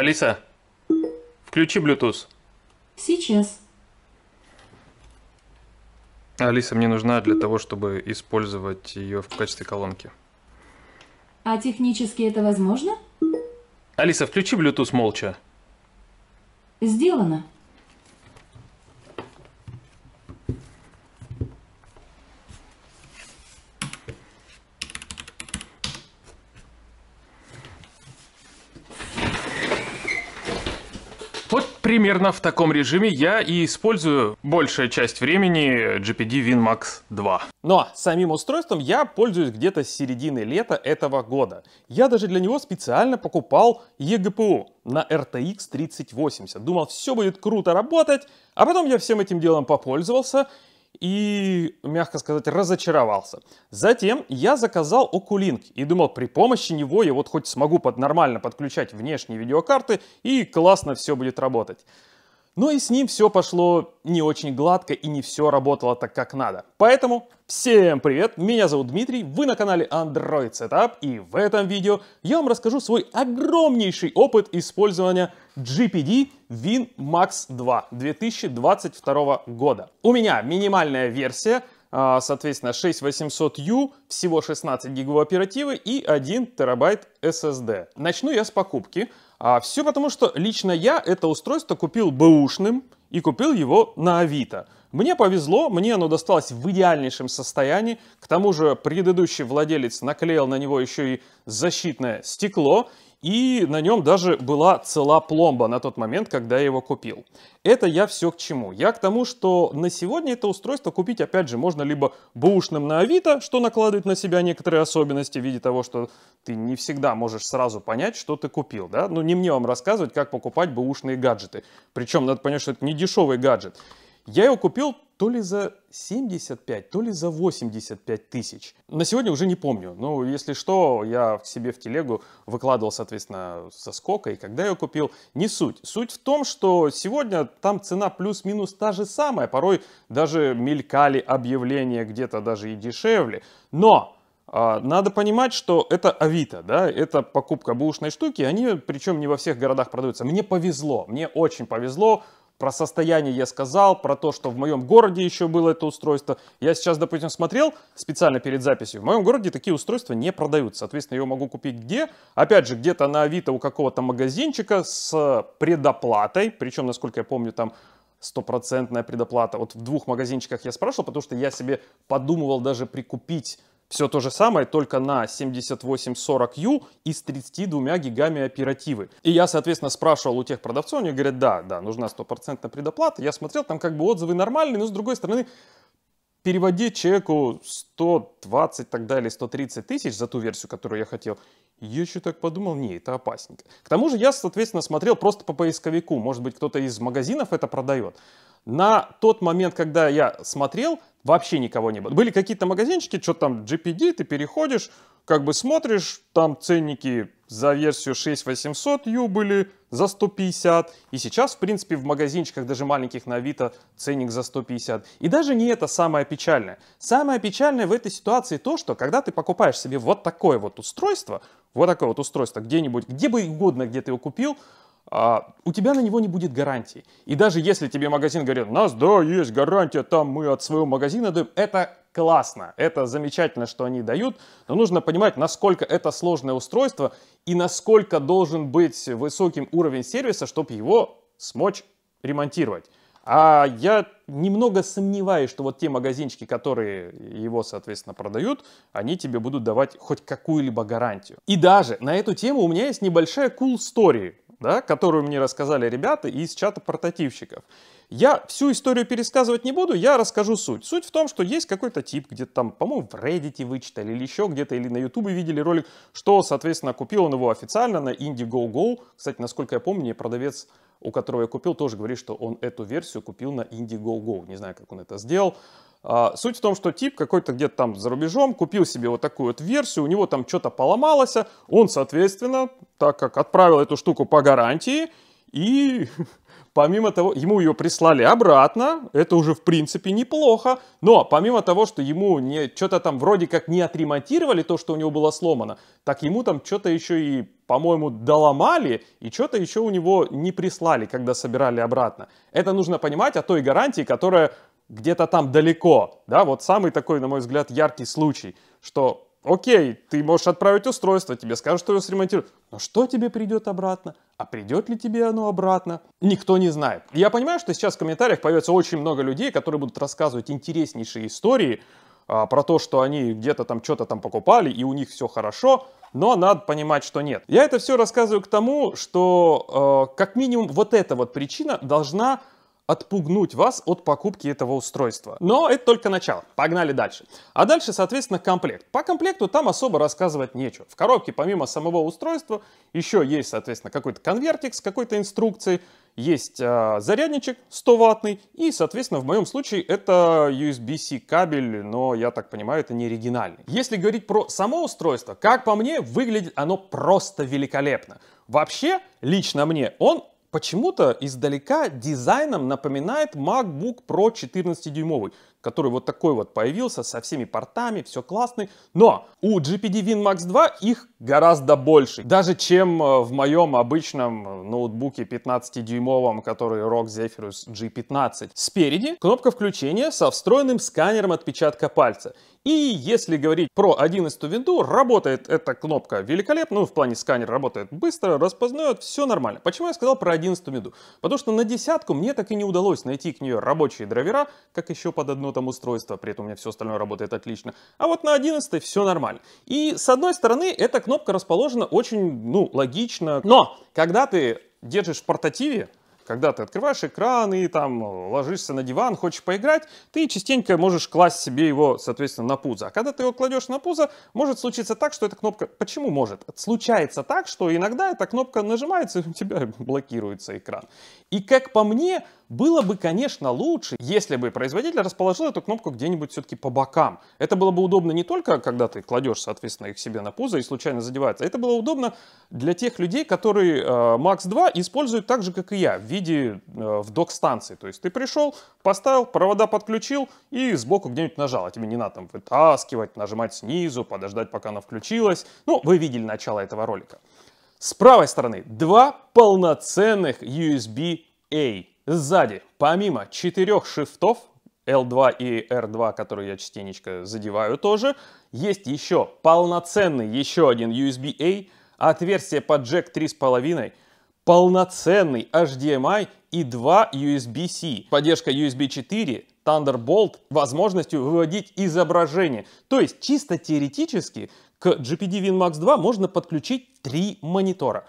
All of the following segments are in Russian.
Алиса, включи Bluetooth. Сейчас. Алиса мне нужна для того, чтобы использовать ее в качестве колонки. А технически это возможно? Алиса, включи Bluetooth молча. Сделано. примерно в таком режиме я и использую большая часть времени GPD WinMax 2. Но ну, а самим устройством я пользуюсь где-то с середины лета этого года. Я даже для него специально покупал eGPU на RTX 3080. Думал, все будет круто работать, а потом я всем этим делом попользовался и, мягко сказать, разочаровался. Затем я заказал Oculink и думал, при помощи него я вот хоть смогу под нормально подключать внешние видеокарты и классно все будет работать. Но ну и с ним все пошло не очень гладко и не все работало так, как надо. Поэтому всем привет, меня зовут Дмитрий, вы на канале Android Setup и в этом видео я вам расскажу свой огромнейший опыт использования GPD WinMax 2 2022 года. У меня минимальная версия, а, соответственно 6800U, всего 16 гигов оперативы и 1 терабайт SSD. Начну я с покупки. А все потому, что лично я это устройство купил бэушным и купил его на Авито. Мне повезло, мне оно досталось в идеальнейшем состоянии. К тому же предыдущий владелец наклеил на него еще и защитное стекло. И на нем даже была цела пломба на тот момент, когда я его купил. Это я все к чему? Я к тому, что на сегодня это устройство купить, опять же, можно либо бушным на Авито, что накладывает на себя некоторые особенности в виде того, что ты не всегда можешь сразу понять, что ты купил. Да? Ну, не мне вам рассказывать, как покупать бушные гаджеты. Причем, надо понять, что это не дешевый гаджет. Я его купил то ли за 75, то ли за 85 тысяч. На сегодня уже не помню, но если что, я к себе в телегу выкладывал, соответственно, со скока и когда я купил, не суть. Суть в том, что сегодня там цена плюс-минус та же самая, порой даже мелькали объявления где-то даже и дешевле, но... А, надо понимать, что это Авито, да, это покупка бушной штуки, они причем не во всех городах продаются. Мне повезло, мне очень повезло, про состояние я сказал, про то, что в моем городе еще было это устройство. Я сейчас, допустим, смотрел специально перед записью. В моем городе такие устройства не продаются. Соответственно, я его могу купить где? Опять же, где-то на Авито у какого-то магазинчика с предоплатой. Причем, насколько я помню, там стопроцентная предоплата. Вот в двух магазинчиках я спрашивал, потому что я себе подумывал даже прикупить все то же самое, только на 7840U и с 32 гигами оперативы. И я, соответственно, спрашивал у тех продавцов, они говорят, да, да, нужна стопроцентная предоплата. Я смотрел, там как бы отзывы нормальные, но с другой стороны, переводи человеку 120 тогда или 130 тысяч за ту версию, которую я хотел, я еще так подумал, не, это опасненько. К тому же я, соответственно, смотрел просто по поисковику, может быть, кто-то из магазинов это продает. На тот момент, когда я смотрел, вообще никого не было. Были какие-то магазинчики, что там GPD, ты переходишь, как бы смотришь, там ценники за версию 6800 U были за 150, и сейчас, в принципе, в магазинчиках даже маленьких на Авито ценник за 150. И даже не это самое печальное. Самое печальное в этой ситуации то, что когда ты покупаешь себе вот такое вот устройство, вот такое вот устройство где-нибудь, где бы угодно, где ты его купил, а у тебя на него не будет гарантии. И даже если тебе магазин говорит, у нас, да, есть гарантия, там мы от своего магазина даем, это классно, это замечательно, что они дают, но нужно понимать, насколько это сложное устройство и насколько должен быть высоким уровень сервиса, чтобы его смочь ремонтировать. А я немного сомневаюсь, что вот те магазинчики, которые его, соответственно, продают, они тебе будут давать хоть какую-либо гарантию. И даже на эту тему у меня есть небольшая cool story да, которую мне рассказали ребята из чата портативщиков. Я всю историю пересказывать не буду, я расскажу суть. Суть в том, что есть какой-то тип, где-то там, по-моему, в Reddit вычитали или еще где-то, или на YouTube видели ролик, что, соответственно, купил он его официально на Indiegogo. Кстати, насколько я помню, продавец у которого я купил, тоже говорит, что он эту версию купил на Indiegogo. Не знаю, как он это сделал. А, суть в том, что тип какой-то где-то там за рубежом купил себе вот такую вот версию, у него там что-то поломалось, он, соответственно, так как отправил эту штуку по гарантии, и помимо того, ему ее прислали обратно, это уже в принципе неплохо, но помимо того, что ему не, что-то там вроде как не отремонтировали то, что у него было сломано, так ему там что-то еще и, по-моему, доломали, и что-то еще у него не прислали, когда собирали обратно. Это нужно понимать о той гарантии, которая где-то там далеко, да, вот самый такой, на мой взгляд, яркий случай, что окей, ты можешь отправить устройство, тебе скажут, что его сремонтируют, но что тебе придет обратно? А придет ли тебе оно обратно? Никто не знает. я понимаю, что сейчас в комментариях появится очень много людей, которые будут рассказывать интереснейшие истории а, про то, что они где-то там что-то там покупали и у них все хорошо, но надо понимать, что нет. Я это все рассказываю к тому, что э, как минимум вот эта вот причина должна отпугнуть вас от покупки этого устройства. Но это только начало. Погнали дальше. А дальше, соответственно, комплект. По комплекту там особо рассказывать нечего. В коробке помимо самого устройства еще есть, соответственно, какой-то конвертик с какой-то инструкцией, есть э, зарядничек 100 ваттный и, соответственно, в моем случае это USB-C кабель, но я так понимаю, это не оригинальный. Если говорить про само устройство, как по мне, выглядит оно просто великолепно. Вообще, лично мне, он почему-то издалека дизайном напоминает MacBook Pro 14-дюймовый который вот такой вот появился со всеми портами, все классный. Но у GPD WinMax 2 их гораздо больше, даже чем э, в моем обычном э, ноутбуке 15-дюймовом, который ROG Zephyrus G15. Спереди кнопка включения со встроенным сканером отпечатка пальца. И если говорить про 11 винду, работает эта кнопка великолепно, ну в плане сканер работает быстро, распознает, все нормально. Почему я сказал про 11 винду? Потому что на десятку мне так и не удалось найти к нее рабочие драйвера, как еще под одну ну, там устройство, при этом у меня все остальное работает отлично. А вот на 11 все нормально. И с одной стороны, эта кнопка расположена очень, ну, логично. Но, когда ты держишь в портативе, когда ты открываешь экран и там ложишься на диван, хочешь поиграть, ты частенько можешь класть себе его, соответственно, на пузо. А когда ты его кладешь на пузо, может случиться так, что эта кнопка... Почему может? Случается так, что иногда эта кнопка нажимается, и у тебя блокируется экран. И как по мне, было бы, конечно, лучше, если бы производитель расположил эту кнопку где-нибудь все-таки по бокам. Это было бы удобно не только, когда ты кладешь, соответственно, их себе на пузо и случайно задевается. Это было удобно для тех людей, которые э, Max 2 используют так же, как и я, в виде э, в док-станции. То есть ты пришел, поставил, провода подключил и сбоку где-нибудь нажал. А тебе не надо там вытаскивать, нажимать снизу, подождать, пока она включилась. Ну, вы видели начало этого ролика. С правой стороны два полноценных USB-A Сзади, помимо четырех шифтов, L2 и R2, которые я частенечко задеваю тоже, есть еще полноценный еще один USB-A, отверстие под джек 3.5, полноценный HDMI и два USB-C. Поддержка USB 4, Thunderbolt, возможностью выводить изображение. То есть чисто теоретически к GPD WinMax 2 можно подключить три монитора.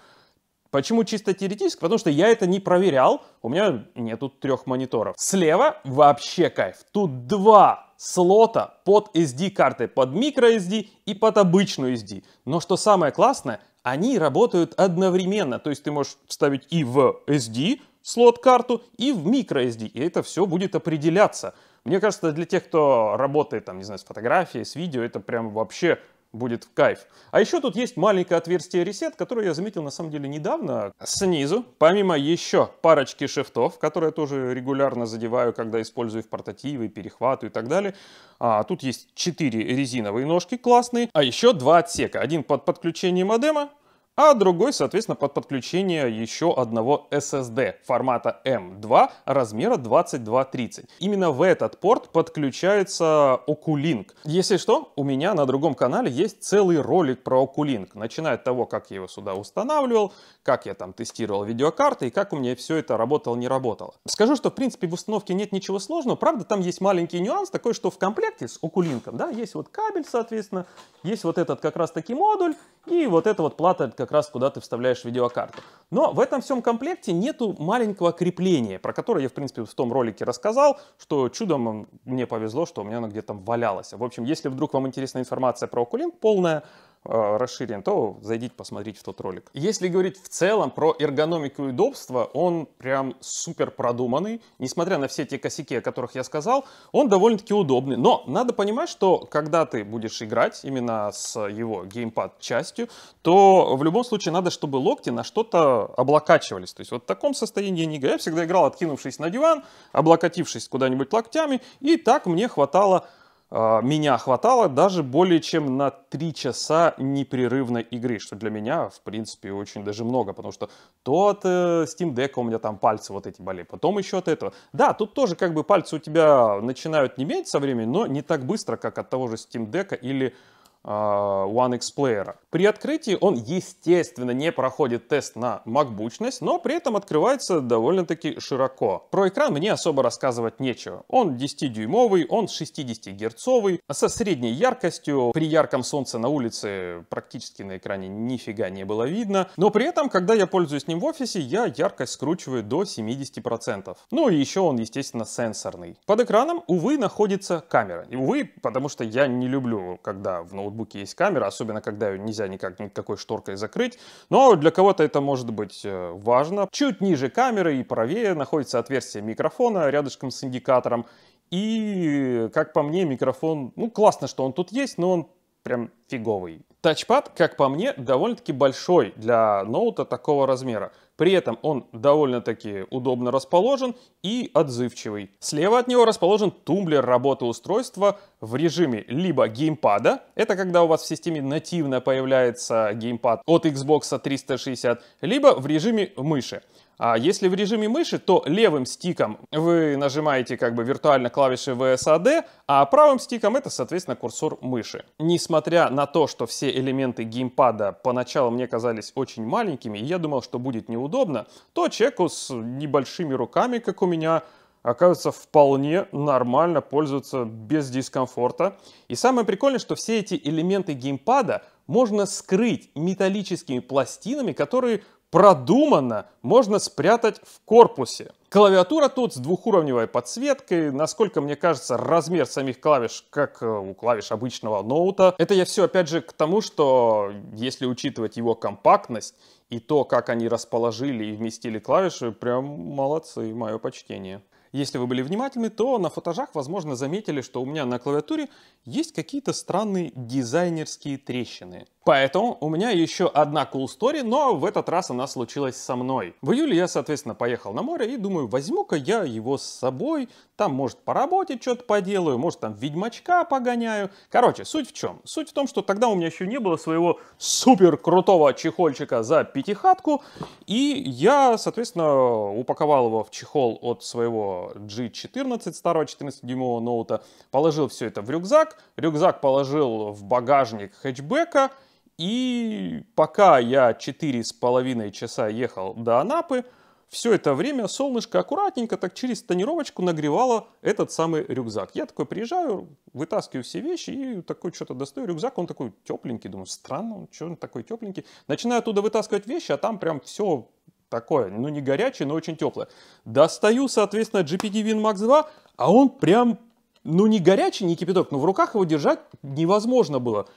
Почему чисто теоретически? Потому что я это не проверял, у меня нету трех мониторов. Слева вообще кайф. Тут два слота под SD-карты, под microSD и под обычную SD. Но что самое классное, они работают одновременно. То есть ты можешь вставить и в SD слот карту, и в microSD. И это все будет определяться. Мне кажется, для тех, кто работает, там, не знаю, с фотографией, с видео, это прям вообще будет кайф. А еще тут есть маленькое отверстие ресет, которое я заметил на самом деле недавно. Снизу, помимо еще парочки шифтов, которые я тоже регулярно задеваю, когда использую в портативы, перехвату и так далее, а, тут есть 4 резиновые ножки классные, а еще два отсека. Один под подключение модема, а другой, соответственно, под подключение еще одного SSD формата M2 размера 2230. Именно в этот порт подключается Oculink. Если что, у меня на другом канале есть целый ролик про Oculink, начиная от того, как я его сюда устанавливал, как я там тестировал видеокарты и как у меня все это работало, не работало. Скажу, что в принципе в установке нет ничего сложного, правда там есть маленький нюанс такой, что в комплекте с Oculink, да, есть вот кабель, соответственно, есть вот этот как раз таки модуль и вот эта вот плата как раз куда ты вставляешь видеокарту. Но в этом всем комплекте нету маленького крепления, про которое я, в принципе, в том ролике рассказал, что чудом мне повезло, что у меня оно где-то там валялось. В общем, если вдруг вам интересна информация про Oculink полная, Э, расширен, то зайдите посмотреть в тот ролик. Если говорить в целом про эргономику и удобство, он прям супер продуманный. Несмотря на все те косяки, о которых я сказал, он довольно-таки удобный. Но надо понимать, что когда ты будешь играть именно с его геймпад-частью, то в любом случае надо, чтобы локти на что-то облокачивались. То есть вот в таком состоянии не играю. Я всегда играл, откинувшись на диван, облокотившись куда-нибудь локтями, и так мне хватало а, меня хватало даже более чем на 3 часа непрерывной игры, что для меня, в принципе, очень даже много, потому что то от э, Steam Deck у меня там пальцы вот эти болели, потом еще от этого. Да, тут тоже как бы пальцы у тебя начинают не неметь со временем, но не так быстро, как от того же Steam Deck или а, OneX Player. При открытии он, естественно, не проходит тест на макбучность, но при этом открывается довольно-таки широко. Про экран мне особо рассказывать нечего. Он 10-дюймовый, он 60-герцовый, со средней яркостью. При ярком солнце на улице практически на экране нифига не было видно. Но при этом, когда я пользуюсь ним в офисе, я яркость скручиваю до 70%. Ну и еще он, естественно, сенсорный. Под экраном, увы, находится камера. И увы, потому что я не люблю, когда в ноутбуке ноутбуке есть камера, особенно когда ее нельзя никак никакой шторкой закрыть. Но для кого-то это может быть э, важно. Чуть ниже камеры и правее находится отверстие микрофона рядышком с индикатором. И, как по мне, микрофон, ну, классно, что он тут есть, но он прям фиговый. Тачпад, как по мне, довольно-таки большой для ноута такого размера. При этом он довольно-таки удобно расположен и отзывчивый. Слева от него расположен тумблер работы устройства в режиме либо геймпада, это когда у вас в системе нативно появляется геймпад от Xbox 360, либо в режиме мыши. А если в режиме мыши, то левым стиком вы нажимаете как бы виртуально клавиши VSAD, а правым стиком это, соответственно, курсор мыши. Несмотря на то, что все элементы геймпада поначалу мне казались очень маленькими, и я думал, что будет неудобно, то человеку с небольшими руками, как у меня, оказывается, вполне нормально пользоваться без дискомфорта. И самое прикольное, что все эти элементы геймпада можно скрыть металлическими пластинами, которые продуманно можно спрятать в корпусе. Клавиатура тут с двухуровневой подсветкой. Насколько мне кажется, размер самих клавиш, как э, у клавиш обычного ноута. Это я все опять же к тому, что если учитывать его компактность и то, как они расположили и вместили клавиши, прям молодцы, мое почтение. Если вы были внимательны, то на футажах, возможно, заметили, что у меня на клавиатуре есть какие-то странные дизайнерские трещины. Поэтому у меня еще одна cool story, но в этот раз она случилась со мной. В июле я, соответственно, поехал на море и думаю, возьму-ка я его с собой, там, может, по работе что-то поделаю, может, там, ведьмачка погоняю. Короче, суть в чем? Суть в том, что тогда у меня еще не было своего супер крутого чехольчика за пятихатку, и я, соответственно, упаковал его в чехол от своего G14, старого 14-дюймового ноута, положил все это в рюкзак, рюкзак положил в багажник хэтчбека, и пока я четыре с половиной часа ехал до Анапы, все это время солнышко аккуратненько так через тонировочку нагревало этот самый рюкзак. Я такой приезжаю, вытаскиваю все вещи и такой что-то достаю рюкзак, он такой тепленький, думаю, странно, что он такой тепленький. Начинаю оттуда вытаскивать вещи, а там прям все такое, ну не горячее, но очень теплое. Достаю, соответственно, GPD Win Max 2, а он прям, ну не горячий, не кипяток, но в руках его держать невозможно было.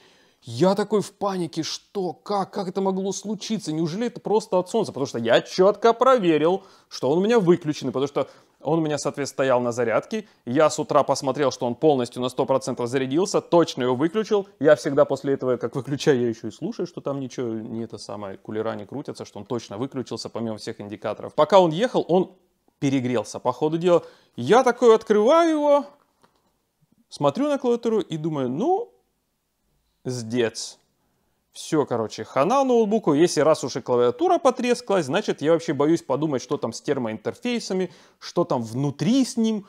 Я такой в панике, что, как, как это могло случиться? Неужели это просто от солнца? Потому что я четко проверил, что он у меня выключен, потому что он у меня, соответственно, стоял на зарядке. Я с утра посмотрел, что он полностью на 100% зарядился, точно его выключил. Я всегда после этого, как выключаю, я еще и слушаю, что там ничего, не это самое, кулера не крутятся, что он точно выключился, помимо всех индикаторов. Пока он ехал, он перегрелся, по ходу дела. Я такой открываю его, смотрю на клавиатуру и думаю, ну, Сдец. Все, короче, хана ноутбуку. Если раз уж и клавиатура потрескалась, значит, я вообще боюсь подумать, что там с термоинтерфейсами, что там внутри с ним.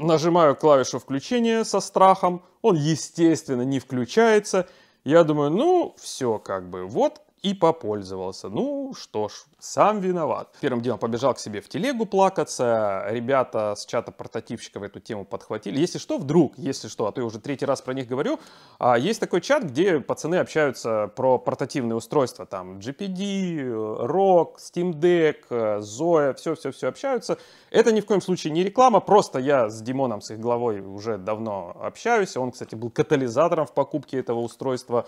Нажимаю клавишу включения со страхом. Он, естественно, не включается. Я думаю, ну, все как бы. Вот и попользовался. Ну что ж, сам виноват. Первым делом побежал к себе в телегу плакаться. Ребята с чата портативщиков эту тему подхватили. Если что, вдруг, если что, а то я уже третий раз про них говорю, а есть такой чат, где пацаны общаются про портативные устройства. Там GPD, ROG, Steam Deck, Zoe, все-все-все общаются. Это ни в коем случае не реклама, просто я с Димоном, с их главой уже давно общаюсь. Он, кстати, был катализатором в покупке этого устройства.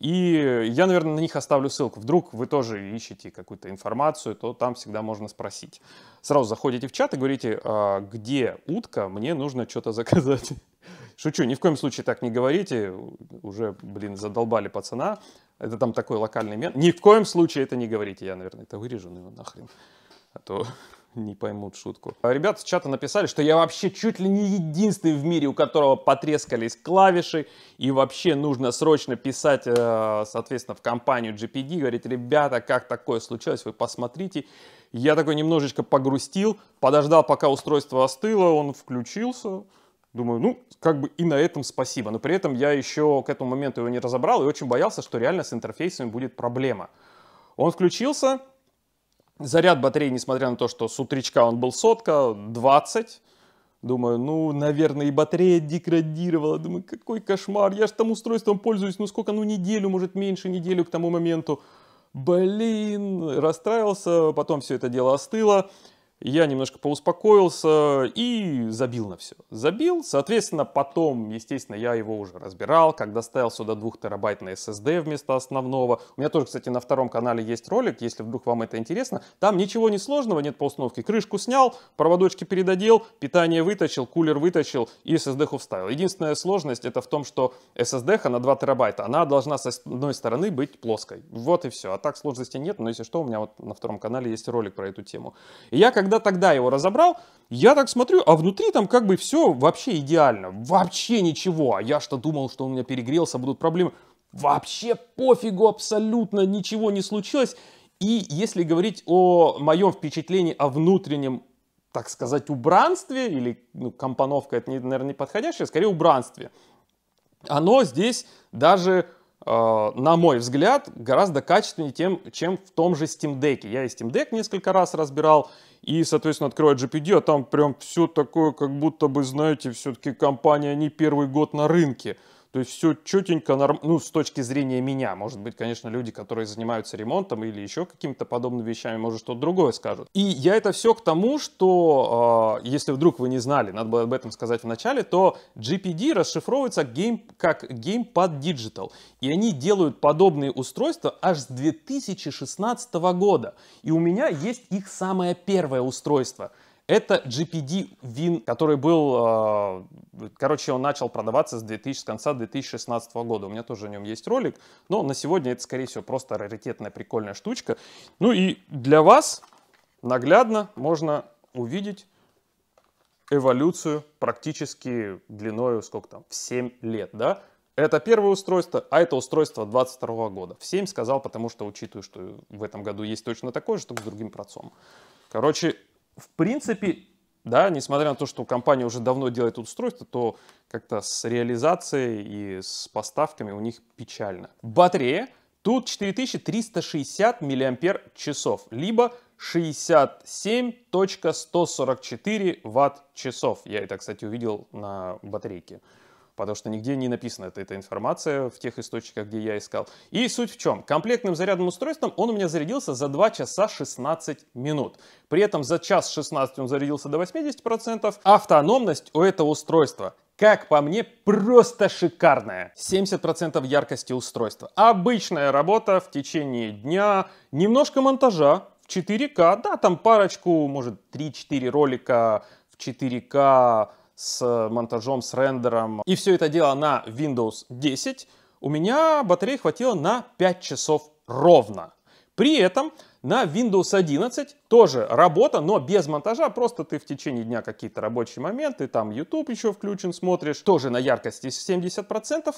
И я, наверное, на них оставлю ссылку. Вдруг вы тоже ищете какую-то информацию, то там всегда можно спросить. Сразу заходите в чат и говорите, «А где утка, мне нужно что-то заказать. Шучу, ни в коем случае так не говорите. Уже, блин, задолбали пацана. Это там такой локальный мент. Ни в коем случае это не говорите. Я, наверное, это вырежу, ну его нахрен. А то не поймут шутку. Ребята с чата написали, что я вообще чуть ли не единственный в мире, у которого потрескались клавиши, и вообще нужно срочно писать, э, соответственно, в компанию GPD, говорить, ребята, как такое случилось, вы посмотрите. Я такой немножечко погрустил, подождал, пока устройство остыло, он включился, Думаю, ну, как бы и на этом спасибо. Но при этом я еще к этому моменту его не разобрал и очень боялся, что реально с интерфейсами будет проблема. Он включился, Заряд батареи, несмотря на то, что с утречка он был сотка, 20. Думаю, ну, наверное, и батарея деградировала. Думаю, какой кошмар, я же там устройством пользуюсь, ну сколько, ну неделю, может меньше неделю к тому моменту. Блин, расстраивался, потом все это дело остыло. Я немножко поуспокоился и забил на все. Забил, соответственно, потом, естественно, я его уже разбирал, когда ставил сюда 2 терабайт на SSD вместо основного. У меня тоже, кстати, на втором канале есть ролик, если вдруг вам это интересно. Там ничего не сложного, нет по установке. Крышку снял, проводочки передодел, питание вытащил, кулер вытащил и SSD вставил. Единственная сложность это в том, что SSD на 2 терабайта, она должна с одной стороны быть плоской. Вот и все. А так сложности нет, но если что, у меня вот на втором канале есть ролик про эту тему. И я, как когда тогда его разобрал, я так смотрю, а внутри там как бы все вообще идеально. Вообще ничего. А я что думал, что у меня перегрелся, будут проблемы. Вообще пофигу, абсолютно ничего не случилось. И если говорить о моем впечатлении о внутреннем, так сказать, убранстве, или ну, компоновка, это, наверное, не подходящее, скорее убранстве, оно здесь даже э, на мой взгляд, гораздо качественнее тем, чем в том же Steam Deck. Я и Steam Deck несколько раз разбирал, и, соответственно, открывает GPD, а там прям все такое, как будто бы, знаете, все-таки компания не первый год на рынке. То есть все четенько, норм... ну, с точки зрения меня. Может быть, конечно, люди, которые занимаются ремонтом или еще какими-то подобными вещами, может, что-то другое скажут. И я это все к тому, что, э, если вдруг вы не знали, надо было об этом сказать в начале, то GPD расшифровывается game, как Gamepad Digital. И они делают подобные устройства аж с 2016 года. И у меня есть их самое первое устройство – это GPD Win, который был, э, короче, он начал продаваться с, 2000, с конца 2016 года. У меня тоже о нем есть ролик, но на сегодня это, скорее всего, просто раритетная прикольная штучка. Ну и для вас наглядно можно увидеть эволюцию практически длиною, сколько там, в 7 лет, да? Это первое устройство, а это устройство 22 года. В 7 сказал, потому что учитываю, что в этом году есть точно такое же, только с другим процом. Короче, в принципе, да, несмотря на то, что компания уже давно делает устройство, то как-то с реализацией и с поставками у них печально. Батарея. Тут 4360 мАч, либо 67.144 Вт-часов. Я это, кстати, увидел на батарейке потому что нигде не написана эта, эта информация в тех источниках, где я искал. И суть в чем? Комплектным зарядным устройством он у меня зарядился за 2 часа 16 минут. При этом за час 16 он зарядился до 80%. Автономность у этого устройства как по мне, просто шикарная. 70% яркости устройства. Обычная работа в течение дня, немножко монтажа в 4К, да, там парочку, может, 3-4 ролика в 4К с монтажом, с рендером. И все это дело на Windows 10. У меня батареи хватило на 5 часов ровно. При этом на Windows 11 тоже работа, но без монтажа, просто ты в течение дня какие-то рабочие моменты, там YouTube еще включен, смотришь, тоже на яркости 70%.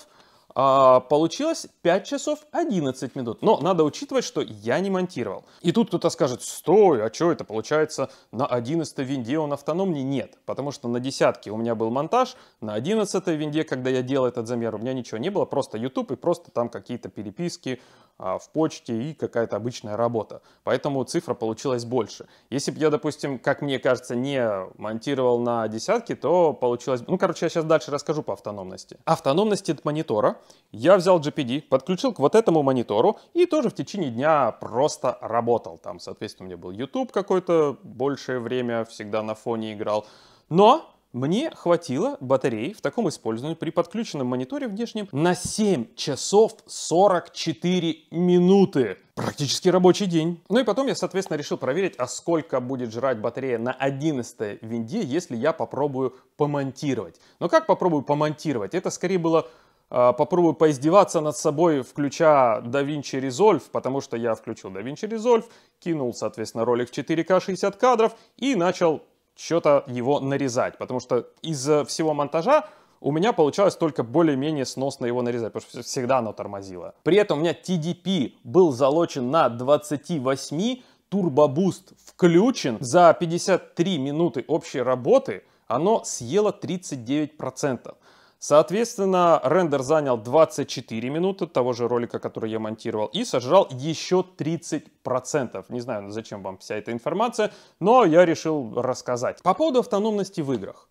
А, получилось 5 часов 11 минут. Но надо учитывать, что я не монтировал. И тут кто-то скажет, стой, а что это получается на 11 винде он автономнее? Нет, потому что на десятке у меня был монтаж, на 11 винде, когда я делал этот замер, у меня ничего не было, просто YouTube и просто там какие-то переписки а, в почте и какая-то обычная работа. Поэтому цифра получилась больше. Если бы я, допустим, как мне кажется, не монтировал на десятке, то получилось... Ну, короче, я сейчас дальше расскажу по автономности. Автономность от монитора — я взял GPD, подключил к вот этому монитору и тоже в течение дня просто работал. Там, соответственно, у меня был YouTube какое-то большее время, всегда на фоне играл. Но мне хватило батареи в таком использовании при подключенном мониторе внешнем на 7 часов 44 минуты. Практически рабочий день. Ну и потом я, соответственно, решил проверить, а сколько будет жрать батарея на 11 винде, если я попробую помонтировать. Но как попробую помонтировать? Это скорее было а, попробую поиздеваться над собой, включая DaVinci Resolve, потому что я включил DaVinci Resolve, кинул, соответственно, ролик в 4К 60 кадров и начал что-то его нарезать, потому что из всего монтажа у меня получалось только более-менее сносно его нарезать, потому что всегда оно тормозило. При этом у меня TDP был залочен на 28, турбобуст включен. За 53 минуты общей работы оно съело 39%. Соответственно, рендер занял 24 минуты того же ролика, который я монтировал, и сожрал еще 30%. Не знаю, зачем вам вся эта информация, но я решил рассказать. По поводу автономности в играх.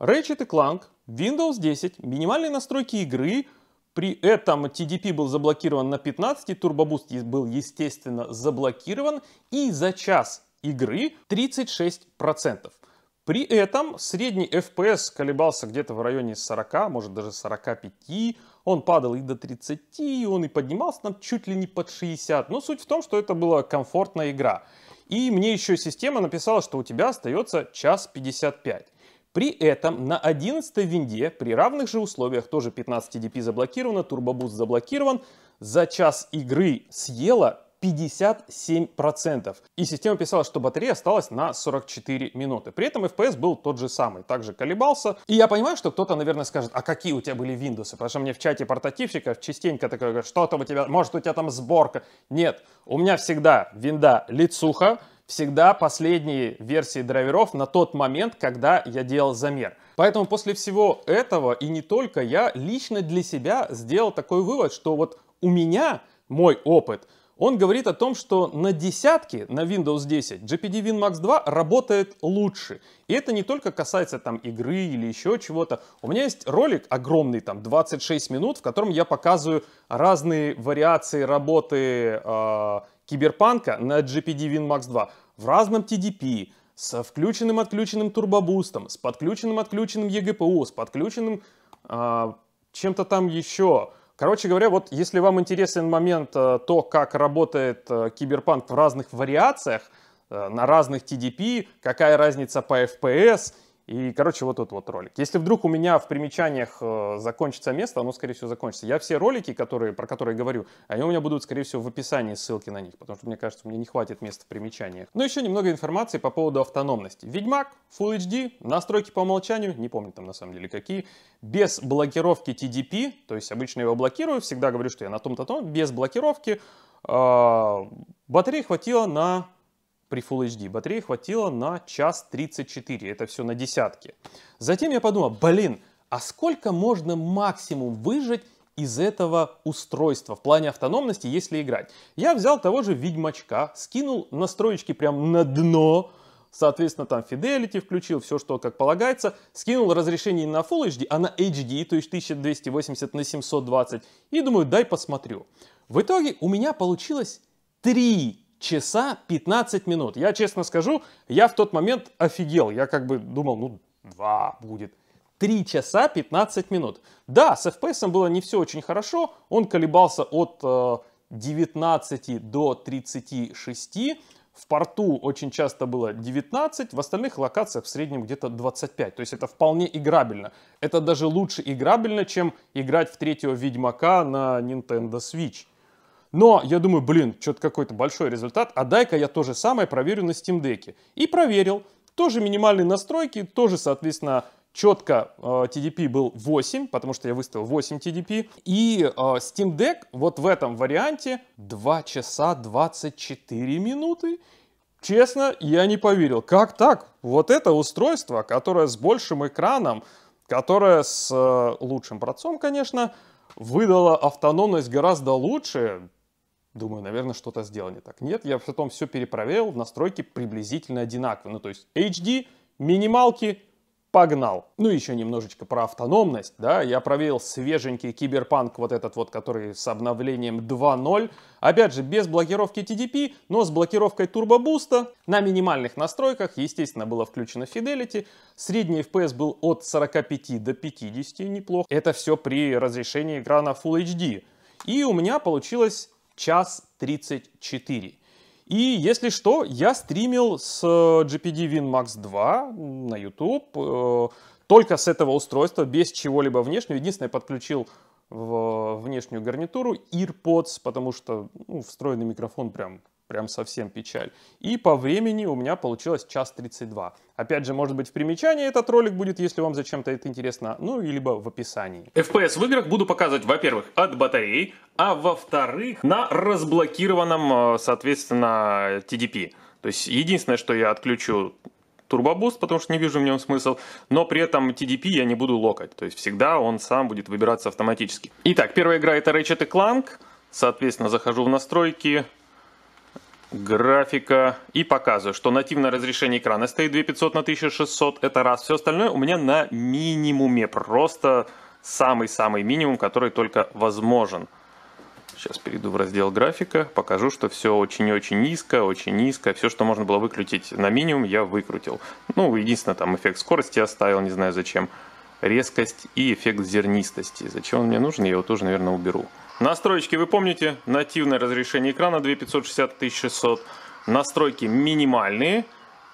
Ratchet Clank, Windows 10, минимальные настройки игры, при этом TDP был заблокирован на 15, boost был, естественно, заблокирован, и за час игры 36%. При этом средний FPS колебался где-то в районе 40, может даже 45, он падал и до 30, он и поднимался там чуть ли не под 60, но суть в том, что это была комфортная игра. И мне еще система написала, что у тебя остается час 55. При этом на 11 винде при равных же условиях тоже 15 DP заблокировано, турбобуст заблокирован, за час игры съела 57%. И система писала, что батарея осталась на 44 минуты. При этом FPS был тот же самый, также колебался. И я понимаю, что кто-то, наверное, скажет, а какие у тебя были Windows? Потому что мне в чате портативщиков частенько такое говорят, что там у тебя, может у тебя там сборка. Нет, у меня всегда винда лицуха, всегда последние версии драйверов на тот момент, когда я делал замер. Поэтому после всего этого, и не только, я лично для себя сделал такой вывод, что вот у меня мой опыт – он говорит о том, что на десятке, на Windows 10, GPD WinMax 2 работает лучше. И это не только касается там игры или еще чего-то. У меня есть ролик огромный, там 26 минут, в котором я показываю разные вариации работы э, киберпанка на GPD WinMax 2 в разном TDP, с включенным-отключенным турбобустом, с подключенным-отключенным EGPU, с подключенным э, чем-то там еще Короче говоря, вот если вам интересен момент э, то, как работает э, киберпанк в разных вариациях, э, на разных TDP, какая разница по FPS – и, короче, вот этот вот ролик. Если вдруг у меня в примечаниях э, закончится место, оно, скорее всего, закончится. Я все ролики, которые, про которые говорю, они у меня будут, скорее всего, в описании ссылки на них, потому что, мне кажется, мне не хватит места в примечаниях. Но ну, еще немного информации по поводу автономности. Ведьмак, Full HD, настройки по умолчанию, не помню там на самом деле какие, без блокировки TDP, то есть обычно его блокирую, всегда говорю, что я на том-то том, без блокировки, а, батареи хватило на при Full HD. Батареи хватило на час 34, это все на десятке. Затем я подумал, блин, а сколько можно максимум выжать из этого устройства в плане автономности, если играть. Я взял того же Ведьмачка, скинул настроечки прям на дно, соответственно, там Fidelity включил, все, что как полагается, скинул разрешение на Full HD, а на HD, то есть 1280 на 720, и думаю, дай посмотрю. В итоге у меня получилось три часа 15 минут. Я честно скажу, я в тот момент офигел. Я как бы думал, ну, два будет. 3 часа 15 минут. Да, с FPS было не все очень хорошо. Он колебался от 19 э, до 36. В порту очень часто было 19, в остальных локациях в среднем где-то 25. То есть это вполне играбельно. Это даже лучше играбельно, чем играть в третьего Ведьмака на Nintendo Switch. Но я думаю, блин, что-то какой-то большой результат, а дай-ка я то же самое проверю на Steam Deck. И проверил. Тоже минимальные настройки, тоже, соответственно, четко э, TDP был 8, потому что я выставил 8 TDP. И э, Steam Deck вот в этом варианте 2 часа 24 минуты. Честно, я не поверил. Как так? Вот это устройство, которое с большим экраном, которое с э, лучшим процом, конечно, выдало автономность гораздо лучше, Думаю, наверное, что-то сделано не так. Нет, я потом все перепроверил, настройки приблизительно одинаковые. Ну, то есть HD, минималки, погнал. Ну, еще немножечко про автономность, да, я проверил свеженький киберпанк, вот этот вот, который с обновлением 2.0, опять же, без блокировки TDP, но с блокировкой турбобуста, на минимальных настройках, естественно, было включено Fidelity, средний FPS был от 45 до 50, неплохо, это все при разрешении экрана Full HD, и у меня получилось час 34. И если что, я стримил с э, GPD WinMax 2 на YouTube, э, только с этого устройства, без чего-либо внешнего. Единственное, я подключил в э, внешнюю гарнитуру EarPods, потому что ну, встроенный микрофон прям прям совсем печаль. И по времени у меня получилось час 32. Опять же, может быть, в примечании этот ролик будет, если вам зачем-то это интересно, ну, и либо в описании. FPS в играх буду показывать, во-первых, от батареи, а во-вторых, на разблокированном, э, соответственно, TDP. То есть, единственное, что я отключу турбобуст, потому что не вижу в нем смысл, но при этом TDP я не буду локать, то есть всегда он сам будет выбираться автоматически. Итак, первая игра это Ratchet Clank, соответственно захожу в настройки, графика и показываю, что нативное разрешение экрана стоит 2500 на 1600, это раз. Все остальное у меня на минимуме, просто самый-самый минимум, который только возможен. Сейчас перейду в раздел графика, покажу, что все очень-очень низко, очень низко. Все, что можно было выключить на минимум, я выкрутил. Ну, единственное, там эффект скорости оставил, не знаю зачем. Резкость и эффект зернистости. Зачем он мне нужен, я его тоже, наверное, уберу. Настройки вы помните, нативное разрешение экрана 2560-1600, настройки минимальные,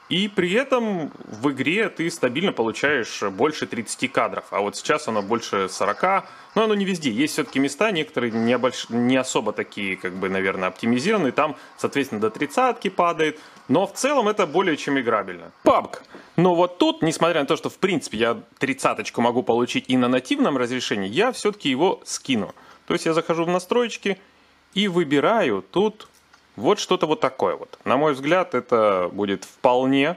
и при этом в игре ты стабильно получаешь больше 30 кадров, а вот сейчас оно больше 40, но оно не везде, есть все-таки места, некоторые не, обольш... не особо такие, как бы, наверное, оптимизированные, там, соответственно, до 30 падает, но в целом это более чем играбельно. Пабк. Но вот тут, несмотря на то, что в принципе я тридцаточку могу получить и на нативном разрешении, я все-таки его скину. То есть я захожу в настройки и выбираю тут вот что-то вот такое вот. На мой взгляд, это будет вполне,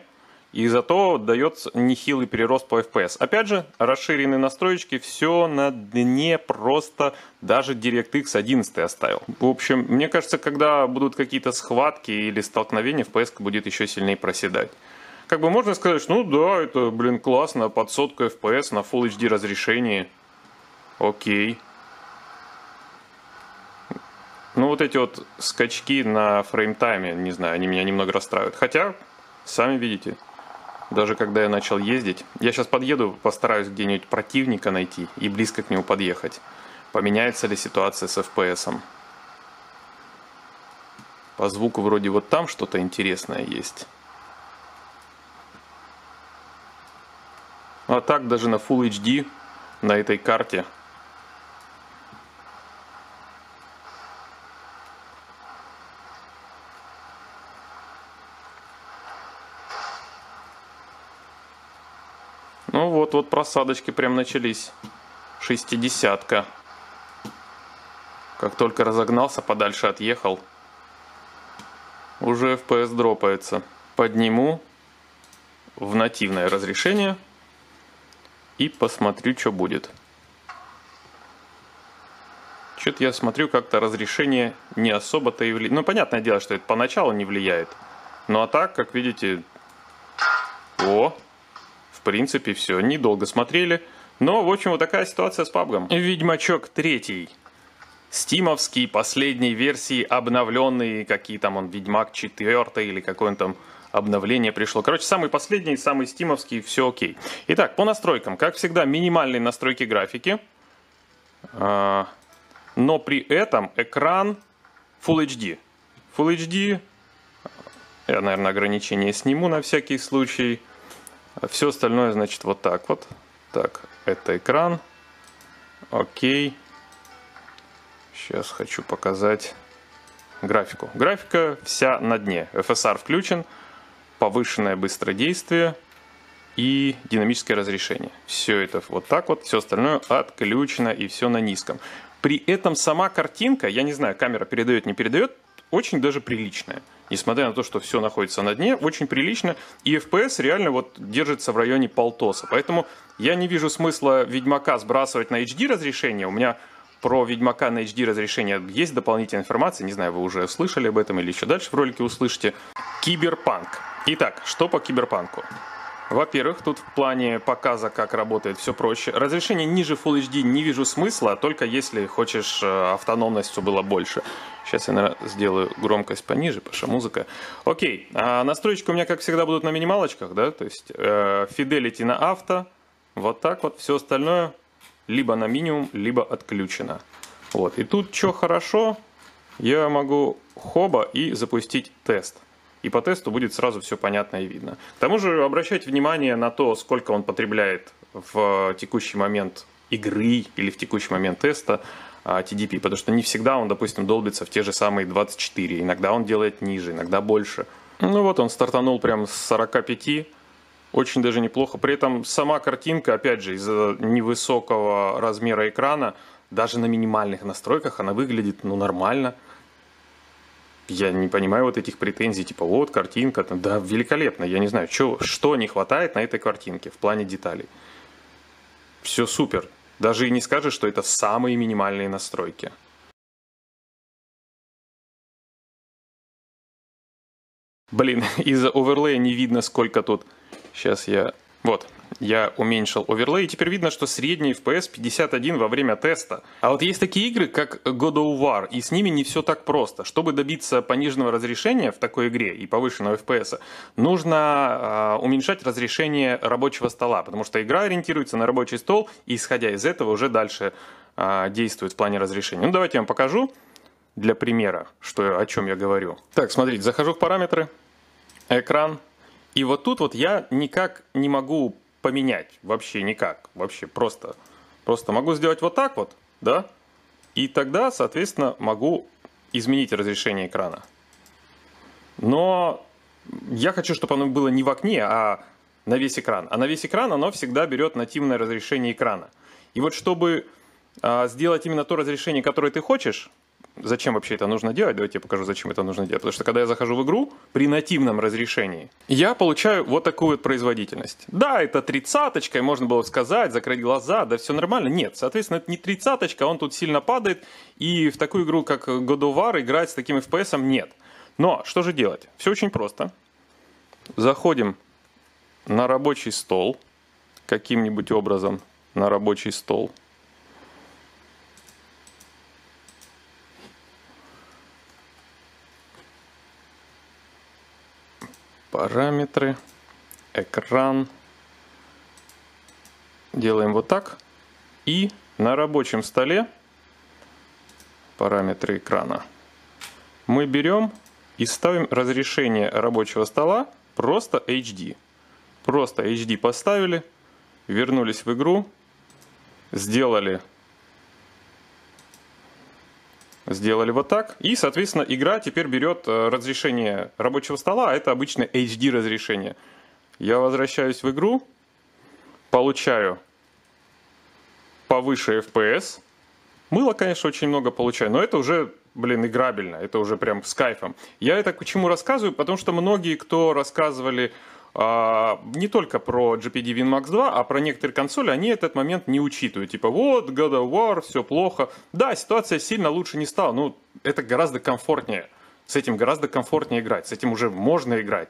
и зато дается нехилый перерост по FPS. Опять же, расширенные настройки, все на дне просто даже DirectX 11 оставил. В общем, мне кажется, когда будут какие-то схватки или столкновения, FPS будет еще сильнее проседать. Как бы можно сказать, что ну да, это, блин, классно, под сотку FPS на Full HD разрешении. Окей. Ну, вот эти вот скачки на фреймтайме, не знаю, они меня немного расстраивают. Хотя, сами видите, даже когда я начал ездить, я сейчас подъеду, постараюсь где-нибудь противника найти и близко к нему подъехать. Поменяется ли ситуация с FPS? -ом? По звуку вроде вот там что-то интересное есть. А так даже на Full HD на этой карте – вот-вот просадочки прям начались. Шестидесятка. Как только разогнался, подальше отъехал. Уже FPS дропается. Подниму в нативное разрешение и посмотрю, что будет. Что-то я смотрю, как-то разрешение не особо-то и влияет. Ну, понятное дело, что это поначалу не влияет. Ну, а так, как видите... О, принципе, все. Недолго смотрели. Но, в общем, вот такая ситуация с пабгом. Ведьмачок третий. стимовский, последней версии, обновленные, какие там он, Ведьмак 4 или какой он там обновление пришло. Короче, самый последний, самый стимовский, все окей. Итак, по настройкам. Как всегда, минимальные настройки графики. А, но при этом экран Full HD. Full HD, я, наверное, ограничение сниму на всякий случай. Все остальное, значит, вот так вот. Так, это экран. Окей. Сейчас хочу показать графику. Графика вся на дне. FSR включен, повышенное быстродействие и динамическое разрешение. Все это вот так вот, все остальное отключено и все на низком. При этом сама картинка, я не знаю, камера передает, не передает, очень даже приличная несмотря на то, что все находится на дне, очень прилично, и FPS реально вот держится в районе полтоса. Поэтому я не вижу смысла Ведьмака сбрасывать на HD разрешение. У меня про Ведьмака на HD разрешение есть дополнительная информация, не знаю, вы уже слышали об этом или еще дальше в ролике услышите. Киберпанк. Итак, что по киберпанку? Во-первых, тут в плане показа, как работает, все проще. Разрешение ниже Full HD не вижу смысла, только если хочешь э, автономностью было больше. Сейчас я, наверное, сделаю громкость пониже, потому что музыка. Окей, а настройки у меня, как всегда, будут на минималочках, да, то есть э, Fidelity на авто, вот так вот, все остальное либо на минимум, либо отключено. Вот, и тут что хорошо, я могу хоба и запустить тест и по тесту будет сразу все понятно и видно. К тому же обращать внимание на то, сколько он потребляет в текущий момент игры или в текущий момент теста TDP, а, потому что не всегда он, допустим, долбится в те же самые 24, иногда он делает ниже, иногда больше. Ну вот он стартанул прям с 45, очень даже неплохо. При этом сама картинка, опять же, из-за невысокого размера экрана, даже на минимальных настройках она выглядит ну, нормально – я не понимаю вот этих претензий, типа вот картинка, да, великолепно, я не знаю, что что не хватает на этой картинке в плане деталей. Все супер. Даже и не скажешь, что это самые минимальные настройки. Блин, из-за оверлея не видно, сколько тут... Сейчас я... Вот, я уменьшил оверлей, и теперь видно, что средний FPS 51 во время теста. А вот есть такие игры, как God of War, и с ними не все так просто. Чтобы добиться пониженного разрешения в такой игре и повышенного FPS, нужно э, уменьшать разрешение рабочего стола, потому что игра ориентируется на рабочий стол, и исходя из этого уже дальше э, действует в плане разрешения. Ну давайте я вам покажу для примера, что, о чем я говорю. Так, смотрите, захожу в параметры, экран, и вот тут вот я никак не могу поменять вообще никак, вообще просто. Просто могу сделать вот так вот, да, и тогда, соответственно, могу изменить разрешение экрана. Но я хочу, чтобы оно было не в окне, а на весь экран. А на весь экран оно всегда берет нативное разрешение экрана. И вот чтобы а, сделать именно то разрешение, которое ты хочешь, зачем вообще это нужно делать, давайте я покажу, зачем это нужно делать. Потому что когда я захожу в игру при нативном разрешении, я получаю вот такую вот производительность. Да, это тридцаточка, и можно было сказать, закрыть глаза, да все нормально. Нет, соответственно, это не тридцаточка, он тут сильно падает, и в такую игру, как God of War, играть с таким FPS нет. Но что же делать? Все очень просто. Заходим на рабочий стол каким-нибудь образом на рабочий стол – параметры, экран. Делаем вот так. И на рабочем столе параметры экрана мы берем и ставим разрешение рабочего стола просто HD. Просто HD поставили, вернулись в игру, сделали Сделали вот так. И, соответственно, игра теперь берет э, разрешение рабочего стола, а это обычно HD разрешение. Я возвращаюсь в игру, получаю повыше FPS. Мыло, конечно, очень много получаю, но это уже, блин, играбельно, это уже прям с кайфом. Я это к чему рассказываю, потому что многие, кто рассказывали а, не только про GPD WinMax 2, а про некоторые консоли, они этот момент не учитывают. Типа, вот, God of War, все плохо. Да, ситуация сильно лучше не стала, но это гораздо комфортнее. С этим гораздо комфортнее играть, с этим уже можно играть.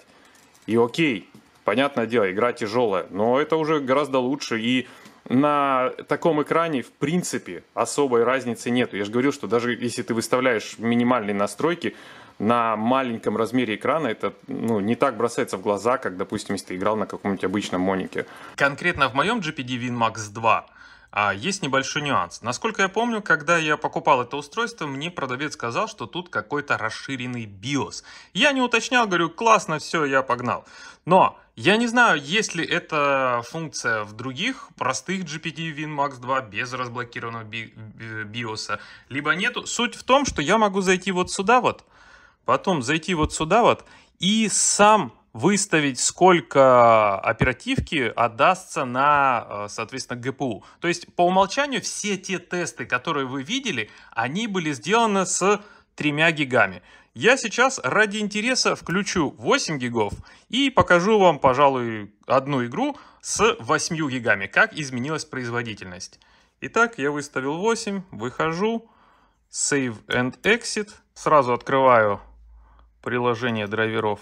И окей, понятное дело, игра тяжелая, но это уже гораздо лучше. И на таком экране, в принципе, особой разницы нету. Я же говорил, что даже если ты выставляешь минимальные настройки, на маленьком размере экрана это ну, не так бросается в глаза, как, допустим, если ты играл на каком-нибудь обычном монике. Конкретно в моем GPD WinMax 2 а есть небольшой нюанс. Насколько я помню, когда я покупал это устройство, мне продавец сказал, что тут какой-то расширенный BIOS. Я не уточнял, говорю, классно, все, я погнал. Но я не знаю, есть ли эта функция в других простых GPT WinMax 2 без разблокированного BIOS, либо нету. Суть в том, что я могу зайти вот сюда вот, потом зайти вот сюда вот и сам выставить, сколько оперативки отдастся на, э, соответственно, ГПУ. То есть по умолчанию все те тесты, которые вы видели, они были сделаны с тремя гигами. Я сейчас ради интереса включу 8 гигов и покажу вам, пожалуй, одну игру с 8 гигами, как изменилась производительность. Итак, я выставил 8, выхожу, Save and Exit, сразу открываю приложение драйверов